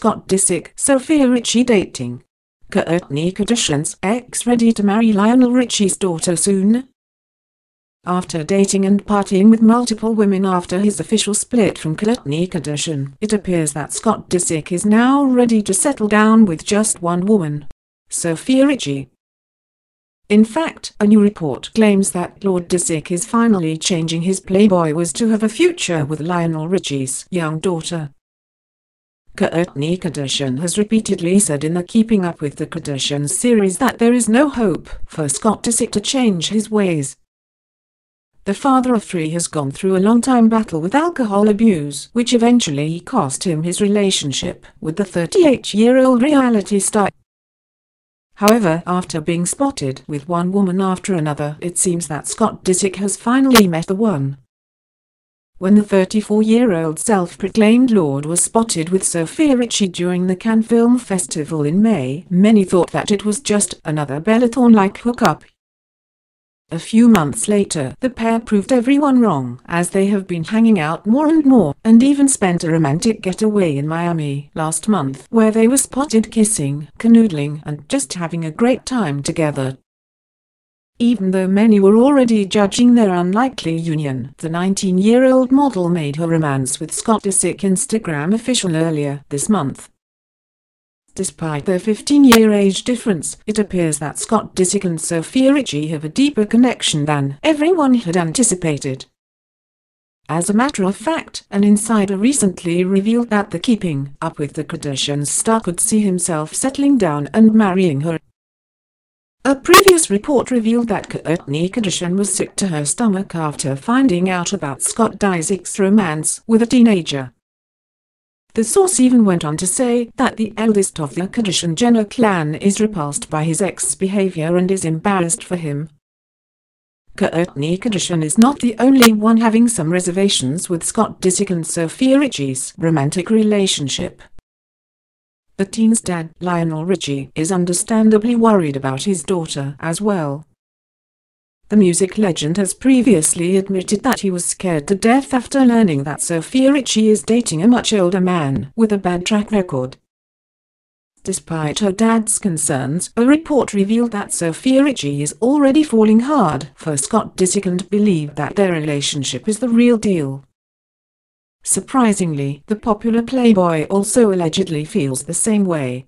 Scott Disick, Sophia Richie dating. Courtney Kardashian's ex ready to marry Lionel Richie's daughter soon. After dating and partying with multiple women after his official split from Kourtney Kardashian, it appears that Scott Disick is now ready to settle down with just one woman, Sophia Richie. In fact, a new report claims that Lord Disick is finally changing his Playboy was to have a future with Lionel Richie's young daughter. Kurtney Kardashian has repeatedly said in the Keeping Up with the Kardashians series that there is no hope for Scott Disick to change his ways. The father of three has gone through a long-time battle with alcohol abuse, which eventually cost him his relationship with the 38-year-old reality star. However, after being spotted with one woman after another, it seems that Scott Disick has finally met the one when the 34-year-old self-proclaimed Lord was spotted with Sophia Richie during the Cannes Film Festival in May, many thought that it was just another thorne like hookup. A few months later, the pair proved everyone wrong, as they have been hanging out more and more, and even spent a romantic getaway in Miami last month, where they were spotted kissing, canoodling and just having a great time together. Even though many were already judging their unlikely union, the 19-year-old model made her romance with Scott Disick Instagram official earlier this month. Despite their 15-year age difference, it appears that Scott Disick and Sophia Ritchie have a deeper connection than everyone had anticipated. As a matter of fact, an insider recently revealed that the keeping up with the Kardashians star could see himself settling down and marrying her. A previous report revealed that Courtney Kardashian was sick to her stomach after finding out about Scott Disick's romance with a teenager. The source even went on to say that the eldest of the Kardashian Jenner clan is repulsed by his ex behavior and is embarrassed for him. Courtney Kardashian is not the only one having some reservations with Scott Disick and Sophia Richie's romantic relationship. The teen's dad, Lionel Richie, is understandably worried about his daughter as well. The music legend has previously admitted that he was scared to death after learning that Sophia Richie is dating a much older man with a bad track record. Despite her dad's concerns, a report revealed that Sophia Richie is already falling hard for Scott Disick and believed that their relationship is the real deal. Surprisingly, the popular playboy also allegedly feels the same way.